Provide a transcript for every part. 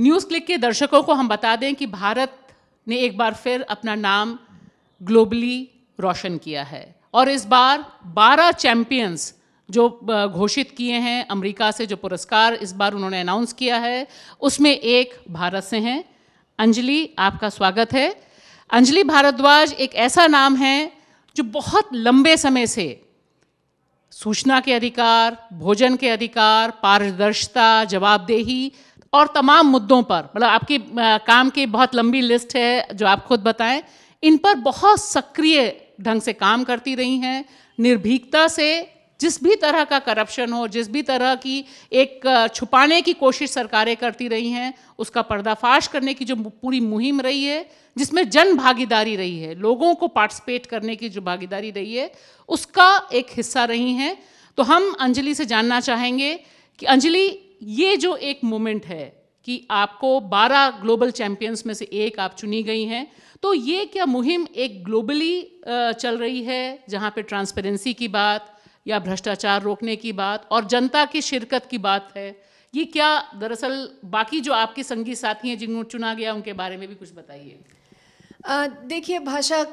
News click के दर्शकों को हम बता दें कि भारत ने एक बार फिर अपना नाम ग्लोबली रोशन किया है और इस बार 12 चैम्पियंस जो घोषित किए हैं अमेरिका से जो पुरस्कार इस बार उन्होंने अनाउंस किया है उसमें एक भारत से हैं अंजलि आपका स्वागत है अंजलि भारद्वाज एक ऐसा नाम है जो बहुत लंबे समय से सूचना के अधिकार भोजन के अधिकार पारदर्शिता जवाबदेही और तमाम मुद्दों पर मतलब आपकी काम की बहुत लंबी लिस्ट है जो आप खुद बताएं इन पर बहुत सक्रिय ढंग से काम करती रही हैं निर्भीकता से जिस भी तरह का करप्शन हो जिस भी तरह की एक छुपाने की कोशिश सरकारें करती रही हैं उसका पर्दाफाश करने की जो पूरी मुहिम रही है जिसमें जन भागीदारी रही है लोगों को पार्टिसिपेट करने की जो भागीदारी रही है उसका एक हिस्सा रही हैं तो हम अंजलि से जानना चाहेंगे कि अंजलि ये जो एक मोमेंट है कि आपको 12 ग्लोबल चैंपियंस में से एक आप चुनी गई हैं तो ये क्या मुहिम एक ग्लोबली चल रही है जहाँ पे ट्रांसपेरेंसी की बात या भ्रष्टाचार रोकने की बात और जनता की शिरकत की बात है ये क्या दरअसल बाकी जो आपके संगी साथी हैं जिनको चुना गया उनके बारे में भी कुछ बताइए देखिए भाषा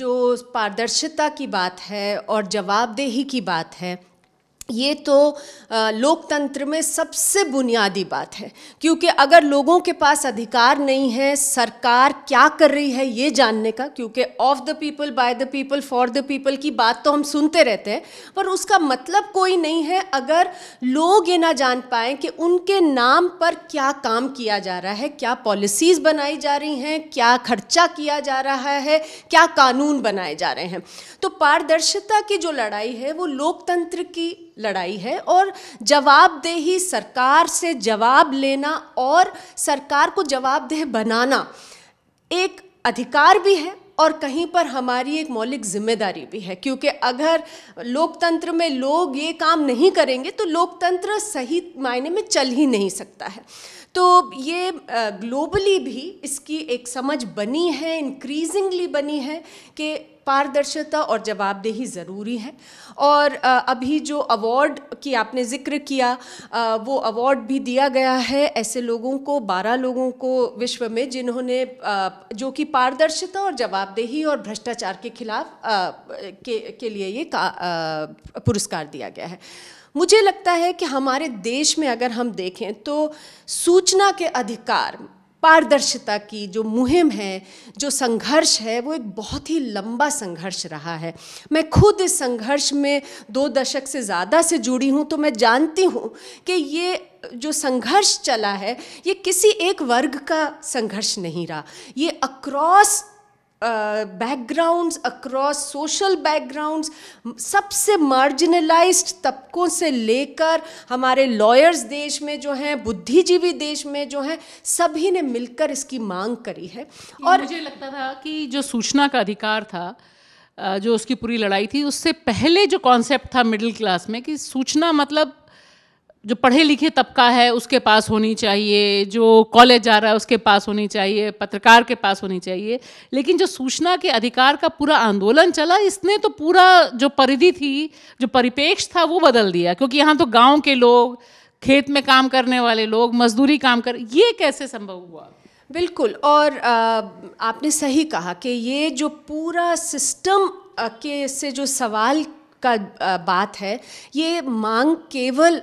जो पारदर्शिता की बात है और जवाबदेही की बात है ये तो लोकतंत्र में सबसे बुनियादी बात है क्योंकि अगर लोगों के पास अधिकार नहीं है सरकार क्या कर रही है ये जानने का क्योंकि of the people by the people for the people की बात तो हम सुनते रहते हैं पर उसका मतलब कोई नहीं है अगर लोग ये ना जान पाए कि उनके नाम पर क्या काम किया जा रहा है क्या पॉलिसीज़ बनाई जा रही हैं क्या खर्चा किया जा रहा है क्या कानून बनाए जा रहे हैं तो पारदर्शिता की जो लड़ाई है वो लोकतंत्र की लड़ाई है और जवाबदेही सरकार से जवाब लेना और सरकार को जवाबदेह बनाना एक अधिकार भी है और कहीं पर हमारी एक मौलिक जिम्मेदारी भी है क्योंकि अगर लोकतंत्र में लोग ये काम नहीं करेंगे तो लोकतंत्र सही मायने में चल ही नहीं सकता है तो ये ग्लोबली भी इसकी एक समझ बनी है इंक्रीजिंगली बनी है कि पारदर्शिता और जवाबदेही ज़रूरी है और अभी जो अवार्ड की आपने ज़िक्र किया वो अवार्ड भी दिया गया है ऐसे लोगों को बारह लोगों को विश्व में जिन्होंने जो कि पारदर्शिता और जवाबदेही और भ्रष्टाचार के खिलाफ के, के लिए ये पुरस्कार दिया गया है मुझे लगता है कि हमारे देश में अगर हम देखें तो सूचना के अधिकार पारदर्शिता की जो मुहिम है जो संघर्ष है वो एक बहुत ही लंबा संघर्ष रहा है मैं खुद इस संघर्ष में दो दशक से ज़्यादा से जुड़ी हूँ तो मैं जानती हूँ कि ये जो संघर्ष चला है ये किसी एक वर्ग का संघर्ष नहीं रहा ये across backgrounds across social backgrounds सबसे मार्जिनलाइज्ड तबकों से लेकर हमारे लॉयर्स देश में जो हैं बुद्धिजीवी देश में जो हैं सभी ने मिलकर इसकी मांग करी है और मुझे लगता था कि जो सूचना का अधिकार था uh, जो उसकी पूरी लड़ाई थी उससे पहले जो कॉन्सेप्ट था मिडिल क्लास में कि सूचना मतलब जो पढ़े लिखे तबका है उसके पास होनी चाहिए जो कॉलेज जा रहा है उसके पास होनी चाहिए पत्रकार के पास होनी चाहिए लेकिन जो सूचना के अधिकार का पूरा आंदोलन चला इसने तो पूरा जो परिधि थी जो परिपेक्ष था वो बदल दिया क्योंकि यहाँ तो गाँव के लोग खेत में काम करने वाले लोग मजदूरी काम कर ये कैसे संभव हुआ बिल्कुल और आपने सही कहा कि ये जो पूरा सिस्टम के से जो सवाल का बात है ये मांग केवल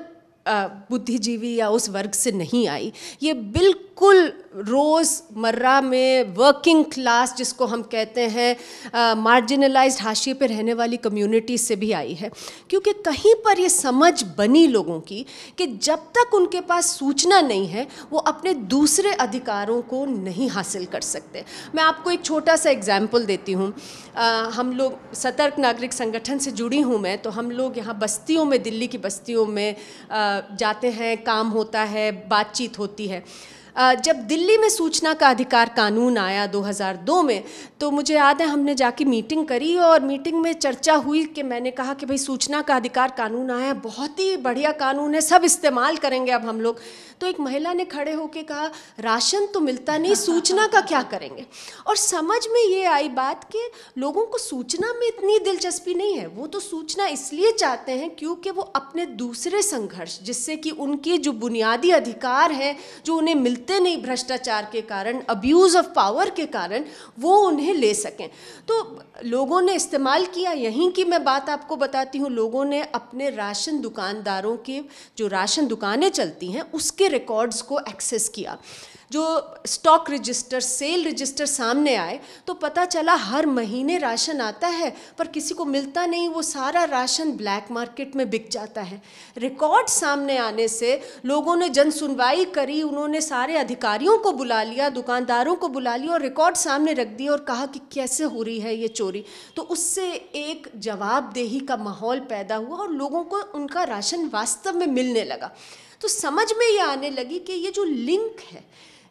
बुद्धिजीवी या उस वर्ग से नहीं आई ये बिल्कुल रोज़मर्रा में वर्किंग क्लास जिसको हम कहते हैं मार्जिनलाइज्ड हाशिए पर रहने वाली कम्युनिटी से भी आई है क्योंकि कहीं पर ये समझ बनी लोगों की कि जब तक उनके पास सूचना नहीं है वो अपने दूसरे अधिकारों को नहीं हासिल कर सकते मैं आपको एक छोटा सा एग्ज़ाम्पल देती हूँ हम लोग सतर्क नागरिक संगठन से जुड़ी हूँ मैं तो हम लोग यहाँ बस्तियों में दिल्ली की बस्तियों में आ, जाते हैं काम होता है बातचीत होती है जब दिल्ली में सूचना का अधिकार कानून आया 2002 में तो मुझे याद है हमने जाके मीटिंग करी और मीटिंग में चर्चा हुई कि मैंने कहा कि भाई सूचना का अधिकार कानून आया बहुत ही बढ़िया कानून है सब इस्तेमाल करेंगे अब हम लोग तो एक महिला ने खड़े होकर कहा राशन तो मिलता नहीं सूचना का क्या करेंगे और समझ में ये आई बात कि लोगों को सूचना में इतनी दिलचस्पी नहीं है वो तो सूचना इसलिए चाहते हैं क्योंकि वो अपने दूसरे संघर्ष जिससे कि उनके जो बुनियादी अधिकार हैं जो उन्हें मिलते मिलते नहीं भ्रष्टाचार के कारण अब्यूज़ ऑफ पावर के कारण वो उन्हें ले सकें तो लोगों ने इस्तेमाल किया यहीं की मैं बात आपको बताती हूँ लोगों ने अपने राशन दुकानदारों के जो राशन दुकानें चलती हैं उसके रिकॉर्ड्स को एक्सेस किया जो स्टॉक रजिस्टर सेल रजिस्टर सामने आए तो पता चला हर महीने राशन आता है पर किसी को मिलता नहीं वो सारा राशन ब्लैक मार्केट में बिक जाता है रिकॉर्ड सामने आने से लोगों ने जन सुनवाई करी उन्होंने सारे अधिकारियों को बुला लिया दुकानदारों को बुला लिया और रिकॉर्ड सामने रख दिया और कहा कि कैसे हो रही है ये चोरी तो उससे एक जवाबदेही का माहौल पैदा हुआ और लोगों को उनका राशन वास्तव में मिलने लगा तो समझ में ये आने लगी कि ये जो लिंक है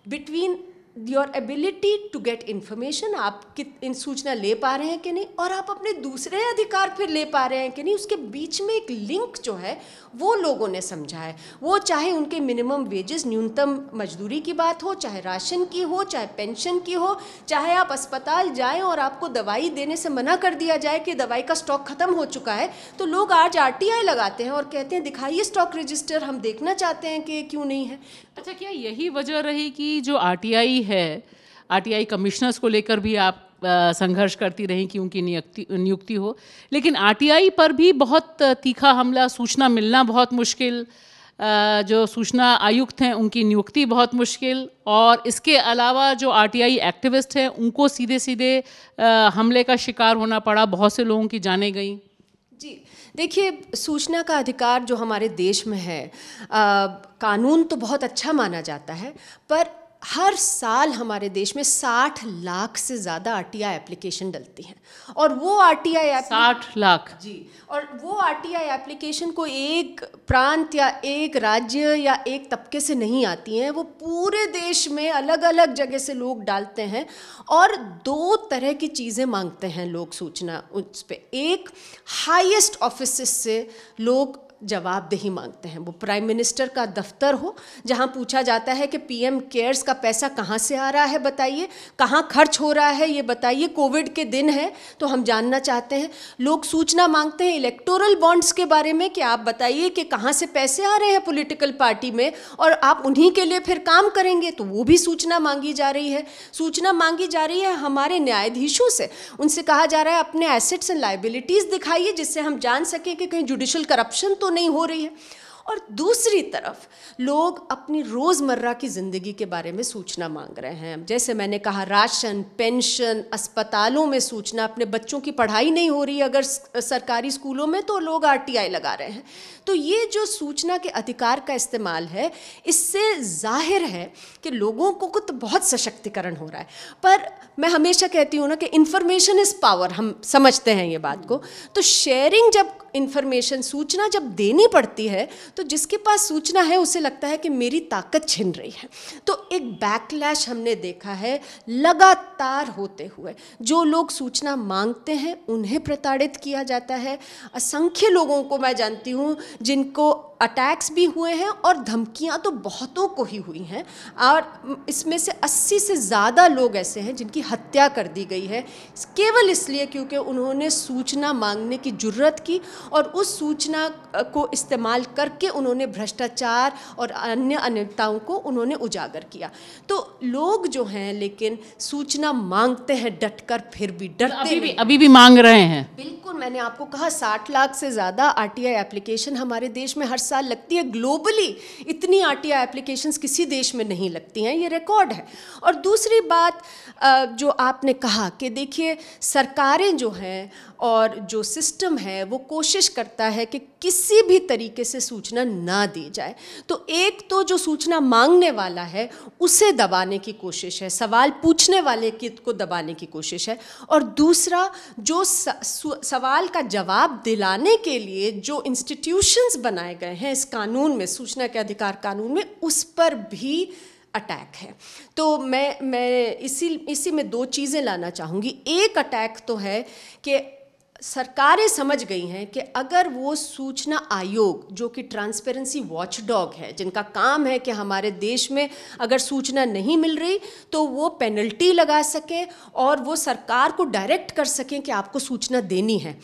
between your ability to get information आप कित इन सूचना ले पा रहे हैं कि नहीं और आप अपने दूसरे अधिकार फिर ले पा रहे हैं कि नहीं उसके बीच में एक लिंक जो है वो लोगों ने समझा है वो चाहे उनके मिनिमम वेजेस न्यूनतम मजदूरी की बात हो चाहे राशन की हो चाहे पेंशन की हो चाहे आप अस्पताल जाएं और आपको दवाई देने से मना कर दिया जाए कि दवाई का स्टॉक ख़त्म हो चुका है तो लोग आज आर लगाते हैं और कहते हैं दिखाइए स्टॉक रजिस्टर हम देखना चाहते हैं कि क्यों नहीं है अच्छा क्या यही वजह रही कि जो आर है आरटीआई कमिश्नर्स को लेकर भी आप संघर्ष करती रहीं कि उनकी नियुक्ति नियुक्ति हो लेकिन आरटीआई पर भी बहुत तीखा हमला सूचना मिलना बहुत मुश्किल जो सूचना आयुक्त हैं उनकी नियुक्ति बहुत मुश्किल और इसके अलावा जो आरटीआई एक्टिविस्ट हैं उनको सीधे सीधे हमले का शिकार होना पड़ा बहुत से लोगों की जाने गई जी देखिए सूचना का अधिकार जो हमारे देश में है आ, कानून तो बहुत अच्छा माना जाता है पर हर साल हमारे देश में 60 लाख से ज़्यादा आर टी आई एप्लीकेशन डलती हैं और वो आर टी आई साठ लाख जी और वो आर टी आई एप्लीकेशन को एक प्रांत या एक राज्य या एक तबके से नहीं आती हैं वो पूरे देश में अलग अलग जगह से लोग डालते हैं और दो तरह की चीज़ें मांगते हैं लोग सूचना उस पर एक हाइस्ट ऑफिस से लोग जवाबदेही मांगते हैं वो प्राइम मिनिस्टर का दफ्तर हो जहाँ पूछा जाता है कि पीएम केयर्स का पैसा कहाँ से आ रहा है बताइए कहाँ खर्च हो रहा है ये बताइए कोविड के दिन है तो हम जानना चाहते हैं लोग सूचना मांगते हैं इलेक्टोरल बॉन्ड्स के बारे में कि आप बताइए कि कहाँ से पैसे आ रहे हैं पोलिटिकल पार्टी में और आप उन्हीं के लिए फिर काम करेंगे तो वो भी सूचना मांगी जा रही है सूचना मांगी जा रही है हमारे न्यायाधीशों से उनसे कहा जा रहा है अपने एसेट्स एंड लाइबिलिटीज़ दिखाइए जिससे हम जान सकें कि कहीं जुडिशल करप्शन तो नहीं हो रही है और दूसरी तरफ लोग अपनी रोज़मर्रा की ज़िंदगी के बारे में सूचना मांग रहे हैं जैसे मैंने कहा राशन पेंशन अस्पतालों में सूचना अपने बच्चों की पढ़ाई नहीं हो रही अगर सरकारी स्कूलों में तो लोग आरटीआई लगा रहे हैं तो ये जो सूचना के अधिकार का इस्तेमाल है इससे जाहिर है कि लोगों को तो बहुत सशक्तिकरण हो रहा है पर मैं हमेशा कहती हूँ ना कि इन्फॉर्मेशन इज़ पावर हम समझते हैं ये बात को तो शेयरिंग जब इन्फॉर्मेशन सूचना जब देनी पड़ती है तो जिसके पास सूचना है उसे लगता है कि मेरी ताकत छिन रही है तो एक बैकलैश हमने देखा है लगातार होते हुए जो लोग सूचना मांगते हैं उन्हें प्रताड़ित किया जाता है असंख्य लोगों को मैं जानती हूँ जिनको अटैक्स भी हुए हैं और धमकियां तो बहुतों को ही हुई हैं और इसमें से 80 से ज़्यादा लोग ऐसे हैं जिनकी हत्या कर दी गई है केवल इसलिए क्योंकि उन्होंने सूचना मांगने की ज़रूरत की और उस सूचना को इस्तेमाल करके उन्होंने भ्रष्टाचार और अन्य अन्यताओं को उन्होंने उजागर किया तो लोग जो हैं लेकिन सूचना मांगते हैं डट फिर भी तो डरते अभी भी अभी भी मांग रहे हैं बिल्कुल मैंने आपको कहा साठ लाख से ज़्यादा आर एप्लीकेशन हमारे देश में हर साल लगती है ग्लोबली इतनी आर टी एप्लीकेशंस किसी देश में नहीं लगती हैं ये रिकॉर्ड है और दूसरी बात जो आपने कहा कि देखिए सरकारें जो हैं और जो सिस्टम है वो कोशिश करता है कि किसी भी तरीके से सूचना ना दी जाए तो एक तो जो सूचना मांगने वाला है उसे दबाने की कोशिश है सवाल पूछने वाले की को दबाने की कोशिश है और दूसरा जो सवाल का जवाब दिलाने के लिए जो इंस्टीट्यूशंस बनाए गए हैं इस कानून में सूचना के अधिकार कानून में उस पर भी अटैक है तो मैं मैं इसी इसी में दो चीज़ें लाना चाहूँगी एक अटैक तो है कि सरकारें समझ गई हैं कि अगर वो सूचना आयोग जो कि ट्रांसपेरेंसी वॉचडॉग है जिनका काम है कि हमारे देश में अगर सूचना नहीं मिल रही तो वो पेनल्टी लगा सकें और वो सरकार को डायरेक्ट कर सकें कि आपको सूचना देनी है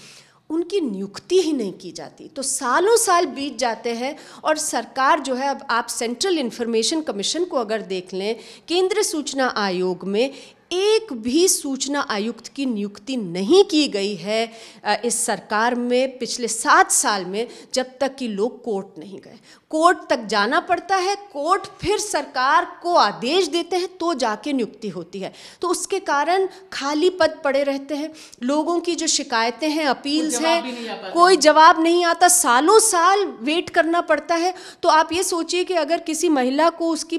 उनकी नियुक्ति ही नहीं की जाती तो सालों साल बीत जाते हैं और सरकार जो है अब आप सेंट्रल इन्फॉर्मेशन कमीशन को अगर देख लें केंद्र सूचना आयोग में एक भी सूचना आयुक्त की नियुक्ति नहीं की गई है इस सरकार में पिछले सात साल में जब तक कि लोग कोर्ट नहीं गए कोर्ट तक जाना पड़ता है कोर्ट फिर सरकार को आदेश देते हैं तो जाके नियुक्ति होती है तो उसके कारण खाली पद पड़े रहते हैं लोगों की जो शिकायतें हैं अपील्स हैं कोई जवाब नहीं आता सालों साल वेट करना पड़ता है तो आप ये सोचिए कि अगर किसी महिला को उसकी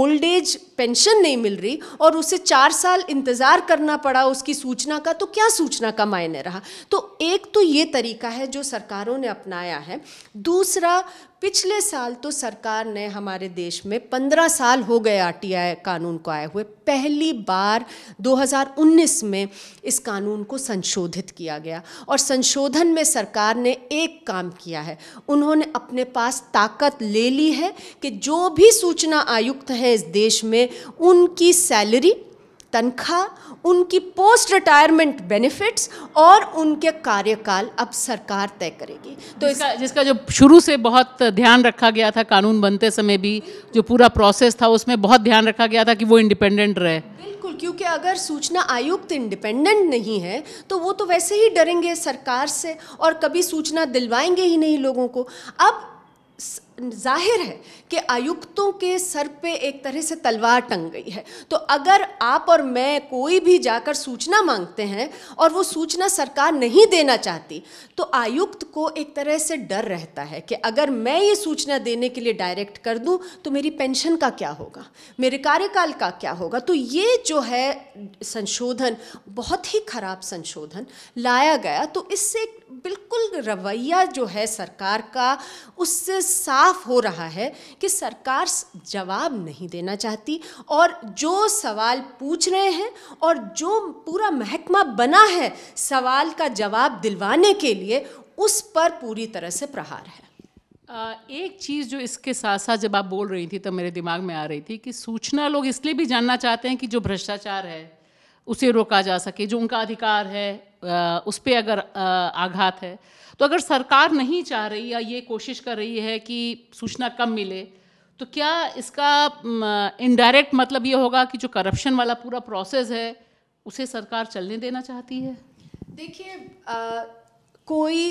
ओल्ड एज पेंशन नहीं मिल रही और उस उसे चार साल इंतज़ार करना पड़ा उसकी सूचना का तो क्या सूचना का मायने रहा तो एक तो ये तरीका है जो सरकारों ने अपनाया है दूसरा पिछले साल तो सरकार ने हमारे देश में 15 साल हो गए आरटीआई कानून को आए हुए पहली बार 2019 में इस कानून को संशोधित किया गया और संशोधन में सरकार ने एक काम किया है उन्होंने अपने पास ताकत ले ली है कि जो भी सूचना आयुक्त हैं इस देश में उनकी सैलरी तनख्वाह उनकी पोस्ट रिटायरमेंट बेनिफिट्स और उनके कार्यकाल अब सरकार तय करेगी तो इसका जिसका जो शुरू से बहुत ध्यान रखा गया था कानून बनते समय भी जो पूरा प्रोसेस था उसमें बहुत ध्यान रखा गया था कि वो इंडिपेंडेंट रहे बिल्कुल क्योंकि अगर सूचना आयुक्त इंडिपेंडेंट नहीं है तो वो तो वैसे ही डरेंगे सरकार से और कभी सूचना दिलवाएंगे ही नहीं लोगों को अब जाहिर है कि आयुक्तों के सर पे एक तरह से तलवार टंग गई है तो अगर आप और मैं कोई भी जाकर सूचना मांगते हैं और वो सूचना सरकार नहीं देना चाहती तो आयुक्त को एक तरह से डर रहता है कि अगर मैं ये सूचना देने के लिए डायरेक्ट कर दूं तो मेरी पेंशन का क्या होगा मेरे कार्यकाल का क्या होगा तो ये जो है संशोधन बहुत ही खराब संशोधन लाया गया तो इससे बिल्कुल रवैया जो है सरकार का उससे साफ साफ हो रहा है कि सरकार जवाब नहीं देना चाहती और जो सवाल पूछ रहे हैं और जो पूरा महकमा बना है सवाल का जवाब दिलवाने के लिए उस पर पूरी तरह से प्रहार है एक चीज़ जो इसके साथ साथ जब आप बोल रही थी तब तो मेरे दिमाग में आ रही थी कि सूचना लोग इसलिए भी जानना चाहते हैं कि जो भ्रष्टाचार है उसे रोका जा सके जो उनका अधिकार है उस पर अगर आघात है तो अगर सरकार नहीं चाह रही या ये कोशिश कर रही है कि सूचना कम मिले तो क्या इसका इनडायरेक्ट मतलब ये होगा कि जो करप्शन वाला पूरा प्रोसेस है उसे सरकार चलने देना चाहती है देखिए कोई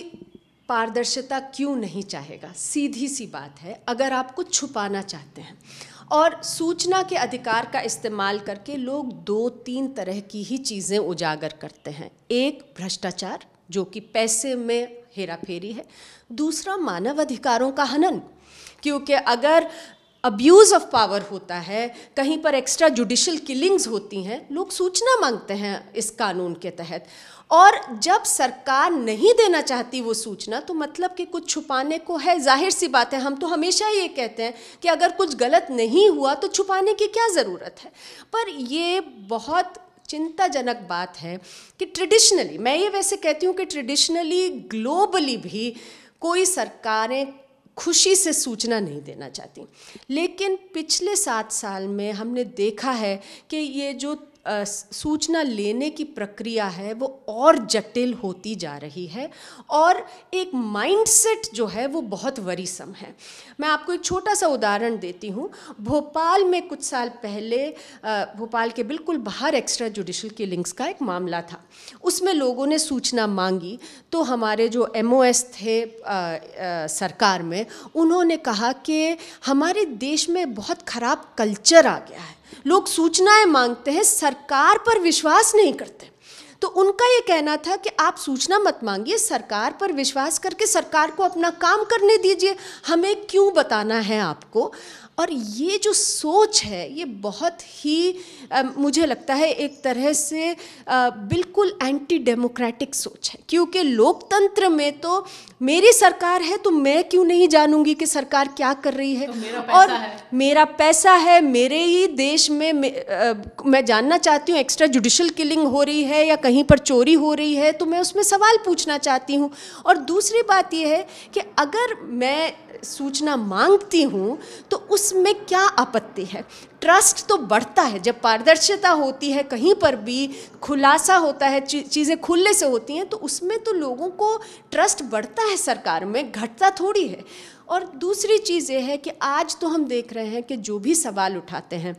पारदर्शिता क्यों नहीं चाहेगा सीधी सी बात है अगर आप कुछ छुपाना चाहते हैं और सूचना के अधिकार का इस्तेमाल करके लोग दो तीन तरह की ही चीज़ें उजागर करते हैं एक भ्रष्टाचार जो कि पैसे में हेरा फेरी है दूसरा मानव अधिकारों का हनन क्योंकि अगर अब्यूज़ ऑफ पावर होता है कहीं पर एक्स्ट्रा जुडिशल किलिंग्स होती हैं लोग सूचना मांगते हैं इस कानून के तहत और जब सरकार नहीं देना चाहती वो सूचना तो मतलब कि कुछ छुपाने को है जाहिर सी बात है हम तो हमेशा ये कहते हैं कि अगर कुछ गलत नहीं हुआ तो छुपाने की क्या ज़रूरत है पर ये बहुत चिंताजनक बात है कि ट्रेडिशनली मैं ये वैसे कहती हूँ कि ट्रेडिशनली ग्लोबली भी कोई सरकारें खुशी से सूचना नहीं देना चाहती लेकिन पिछले सात साल में हमने देखा है कि ये जो सूचना लेने की प्रक्रिया है वो और जटिल होती जा रही है और एक माइंडसेट जो है वो बहुत वरीसम है मैं आपको एक छोटा सा उदाहरण देती हूँ भोपाल में कुछ साल पहले भोपाल के बिल्कुल बाहर एक्स्ट्रा जुडिशल लिंक्स का एक मामला था उसमें लोगों ने सूचना मांगी तो हमारे जो एम थे आ, आ, सरकार में उन्होंने कहा कि हमारे देश में बहुत ख़राब कल्चर आ गया है लोग सूचनाएं मांगते हैं सरकार पर विश्वास नहीं करते तो उनका ये कहना था कि आप सूचना मत मांगिए सरकार पर विश्वास करके सरकार को अपना काम करने दीजिए हमें क्यों बताना है आपको और ये जो सोच है ये बहुत ही आ, मुझे लगता है एक तरह से आ, बिल्कुल एंटी डेमोक्रेटिक सोच है क्योंकि लोकतंत्र में तो मेरी सरकार है तो मैं क्यों नहीं जानूंगी कि सरकार क्या कर रही है तो मेरा पैसा और है। मेरा पैसा है मेरे ही देश में मे, आ, मैं जानना चाहती हूँ एक्स्ट्रा जुडिशल किलिंग हो रही है या कहीं पर चोरी हो रही है तो मैं उसमें सवाल पूछना चाहती हूँ और दूसरी बात यह है कि अगर मैं सूचना मांगती हूँ तो उसमें क्या आपत्ति है ट्रस्ट तो बढ़ता है जब पारदर्शिता होती है कहीं पर भी खुलासा होता है चीज़ें खुले से होती हैं तो उसमें तो लोगों को ट्रस्ट बढ़ता है सरकार में घटता थोड़ी है और दूसरी चीज़ ये है कि आज तो हम देख रहे हैं कि जो भी सवाल उठाते हैं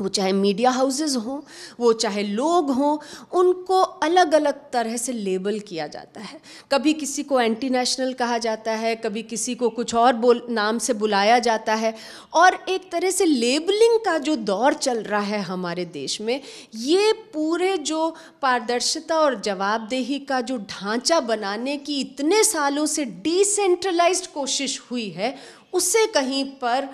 वो चाहे मीडिया हाउसेज़ हों वो चाहे लोग हों उनको अलग अलग तरह से लेबल किया जाता है कभी किसी को एंटी नेशनल कहा जाता है कभी किसी को कुछ और बोल नाम से बुलाया जाता है और एक तरह से लेबलिंग का जो दौर चल रहा है हमारे देश में ये पूरे जो पारदर्शिता और जवाबदेही का जो ढांचा बनाने की इतने सालों से डिसेंट्रलाइज कोशिश हुई है उसे कहीं पर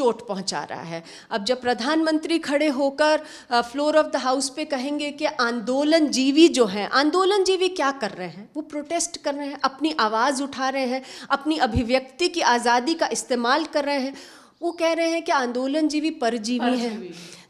चोट पहुंचा रहा है अब जब प्रधानमंत्री खड़े होकर फ्लोर ऑफ द हाउस पे कहेंगे कि आंदोलन जीवी जो हैं आंदोलन जीवी क्या कर रहे हैं वो प्रोटेस्ट कर रहे हैं अपनी आवाज़ उठा रहे हैं अपनी अभिव्यक्ति की आज़ादी का इस्तेमाल कर रहे हैं वो कह रहे हैं कि आंदोलन जीवी परजीवी है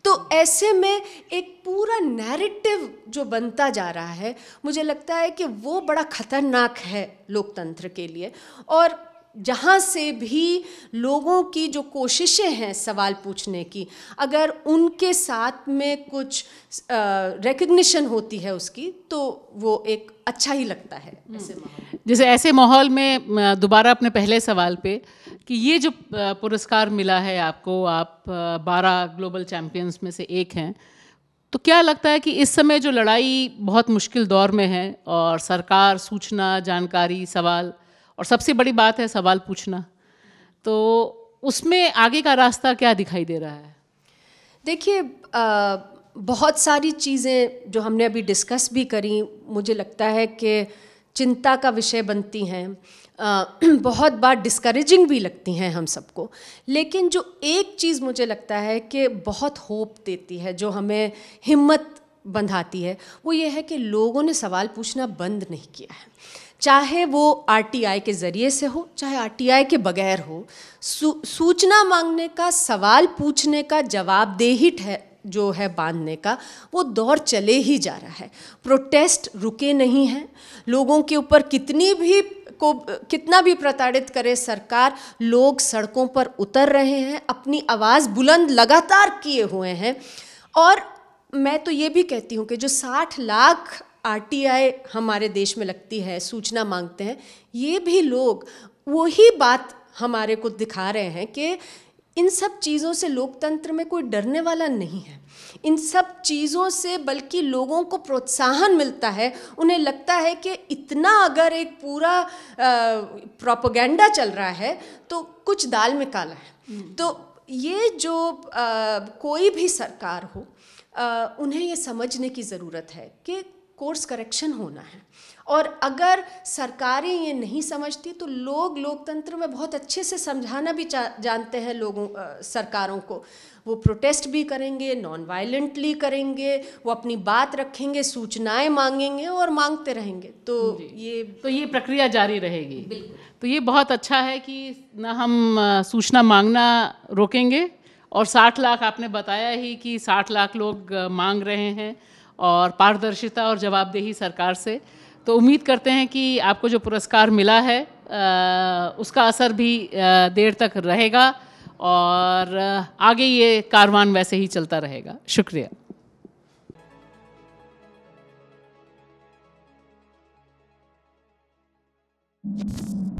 तो ऐसे में एक पूरा नैरेटिव जो बनता जा रहा है मुझे लगता है कि वो बड़ा खतरनाक है लोकतंत्र के लिए और जहाँ से भी लोगों की जो कोशिशें हैं सवाल पूछने की अगर उनके साथ में कुछ रिकग्निशन होती है उसकी तो वो एक अच्छा ही लगता है हम्म। ऐसे जैसे ऐसे माहौल में दोबारा अपने पहले सवाल पे कि ये जो पुरस्कार मिला है आपको आप बारह ग्लोबल चैम्पियंस में से एक हैं तो क्या लगता है कि इस समय जो लड़ाई बहुत मुश्किल दौर में है और सरकार सूचना जानकारी सवाल और सबसे बड़ी बात है सवाल पूछना तो उसमें आगे का रास्ता क्या दिखाई दे रहा है देखिए बहुत सारी चीज़ें जो हमने अभी डिस्कस भी करी मुझे लगता है कि चिंता का विषय बनती हैं बहुत बार डिस्करेजिंग भी लगती हैं हम सबको लेकिन जो एक चीज़ मुझे लगता है कि बहुत होप देती है जो हमें हिम्मत बंधाती है वो ये है कि लोगों ने सवाल पूछना बंद नहीं किया है चाहे वो आर के ज़रिए से हो चाहे आर के बगैर हो सू, सूचना मांगने का सवाल पूछने का जवाबदेही जो है बांधने का वो दौर चले ही जा रहा है प्रोटेस्ट रुके नहीं हैं लोगों के ऊपर कितनी भी को कितना भी प्रताड़ित करे सरकार लोग सड़कों पर उतर रहे हैं अपनी आवाज़ बुलंद लगातार किए हुए हैं और मैं तो ये भी कहती हूँ कि जो 60 लाख आरटीआई हमारे देश में लगती है सूचना मांगते हैं ये भी लोग वही बात हमारे को दिखा रहे हैं कि इन सब चीज़ों से लोकतंत्र में कोई डरने वाला नहीं है इन सब चीज़ों से बल्कि लोगों को प्रोत्साहन मिलता है उन्हें लगता है कि इतना अगर एक पूरा प्रोपोगेंडा चल रहा है तो कुछ दाल में काला है हम्म। तो ये जो आ, कोई भी सरकार हो आ, उन्हें ये समझने की ज़रूरत है कि कोर्स करेक्शन होना है और अगर सरकारें ये नहीं समझती तो लोग लोकतंत्र में बहुत अच्छे से समझाना भी जानते हैं लोगों आ, सरकारों को वो प्रोटेस्ट भी करेंगे नॉन वायलेंटली करेंगे वो अपनी बात रखेंगे सूचनाएं मांगेंगे और मांगते रहेंगे तो ये तो ये प्रक्रिया जारी रहेगी तो ये बहुत अच्छा है कि ना हम सूचना मांगना रोकेंगे और 60 लाख आपने बताया ही कि 60 लाख लोग मांग रहे हैं और पारदर्शिता और जवाबदेही सरकार से तो उम्मीद करते हैं कि आपको जो पुरस्कार मिला है आ, उसका असर भी आ, देर तक रहेगा और आगे ये कारवान वैसे ही चलता रहेगा शुक्रिया Thank you.